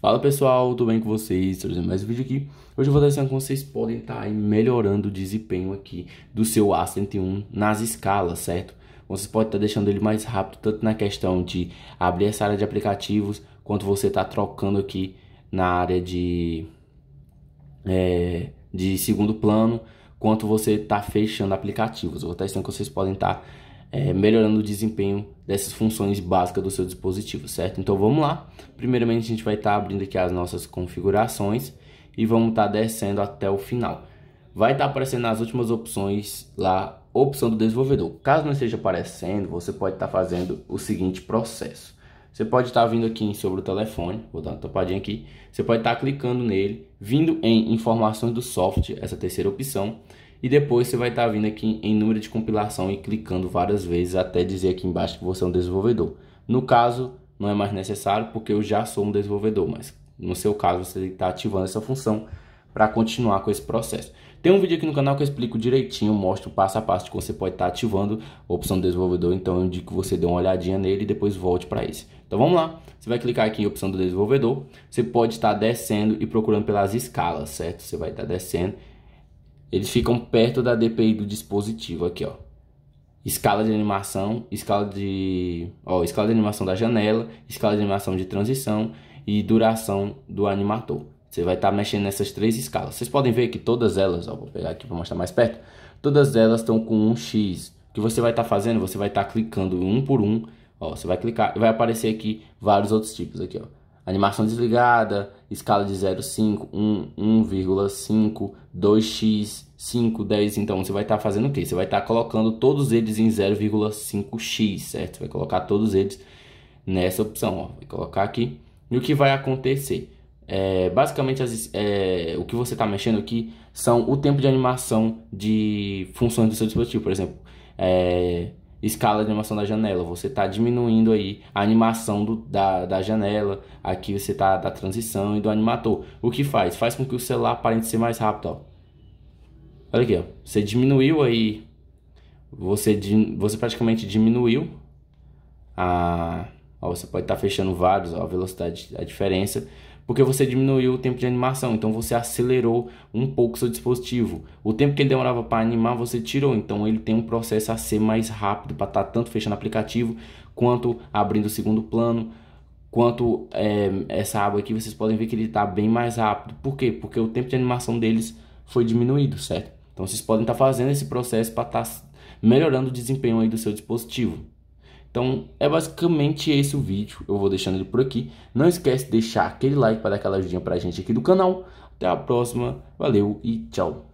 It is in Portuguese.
Fala pessoal, tudo bem com vocês? Trazendo mais um vídeo aqui. Hoje eu vou testando como vocês podem estar tá melhorando o desempenho aqui do seu A101 nas escalas, certo? Você pode estar tá deixando ele mais rápido, tanto na questão de abrir essa área de aplicativos, quanto você está trocando aqui na área de, é, de segundo plano, quanto você está fechando aplicativos. Eu vou testar tá como vocês podem estar tá é, melhorando o desempenho dessas funções básicas do seu dispositivo, certo? Então vamos lá. Primeiramente a gente vai estar tá abrindo aqui as nossas configurações e vamos estar tá descendo até o final. Vai estar tá aparecendo as últimas opções lá, opção do desenvolvedor. Caso não esteja aparecendo, você pode estar tá fazendo o seguinte processo. Você pode estar tá vindo aqui sobre o telefone, vou dar uma tapadinha aqui. Você pode estar tá clicando nele, vindo em informações do software, essa terceira opção e depois você vai estar tá vindo aqui em número de compilação e clicando várias vezes até dizer aqui embaixo que você é um desenvolvedor. No caso, não é mais necessário porque eu já sou um desenvolvedor, mas no seu caso você está ativando essa função para continuar com esse processo. Tem um vídeo aqui no canal que eu explico direitinho, mostro passo a passo de como você pode estar tá ativando a opção de desenvolvedor, então eu indico que você dê uma olhadinha nele e depois volte para esse. Então vamos lá, você vai clicar aqui em opção do desenvolvedor, você pode estar tá descendo e procurando pelas escalas, certo? Você vai estar tá descendo eles ficam perto da DPI do dispositivo aqui, ó. Escala de animação, escala de, ó, escala de animação da janela, escala de animação de transição e duração do animator. Você vai estar tá mexendo nessas três escalas. Vocês podem ver que todas elas, ó, vou pegar aqui para mostrar mais perto. Todas elas estão com um X. O que você vai estar tá fazendo? Você vai estar tá clicando um por um. Ó, você vai clicar e vai aparecer aqui vários outros tipos aqui, ó. Animação desligada, escala de 0,5, 1, 1,5, 2x, 5, 10. Então você vai estar tá fazendo o que? Você vai estar tá colocando todos eles em 0,5x, certo? Você vai colocar todos eles nessa opção, ó. Vai colocar aqui. E o que vai acontecer? É, basicamente, as, é, o que você está mexendo aqui são o tempo de animação de funções do seu dispositivo. Por exemplo, é, escala de animação da janela. Você está diminuindo aí a animação do, da, da janela, aqui você está da tá transição e do animator. O que faz? Faz com que o celular aparente ser mais rápido, ó. Olha aqui, ó. Você diminuiu aí, você, você praticamente diminuiu a... Ó, você pode estar tá fechando vários, ó, a velocidade, a diferença porque você diminuiu o tempo de animação, então você acelerou um pouco seu dispositivo. O tempo que ele demorava para animar você tirou, então ele tem um processo a ser mais rápido para estar tá tanto fechando aplicativo quanto abrindo o segundo plano. Quanto é, essa aba aqui, vocês podem ver que ele está bem mais rápido. Por quê? Porque o tempo de animação deles foi diminuído, certo? Então vocês podem estar tá fazendo esse processo para estar tá melhorando o desempenho aí do seu dispositivo. Então é basicamente esse o vídeo, eu vou deixando ele por aqui. Não esquece de deixar aquele like para dar aquela ajudinha pra gente aqui do canal. Até a próxima, valeu e tchau.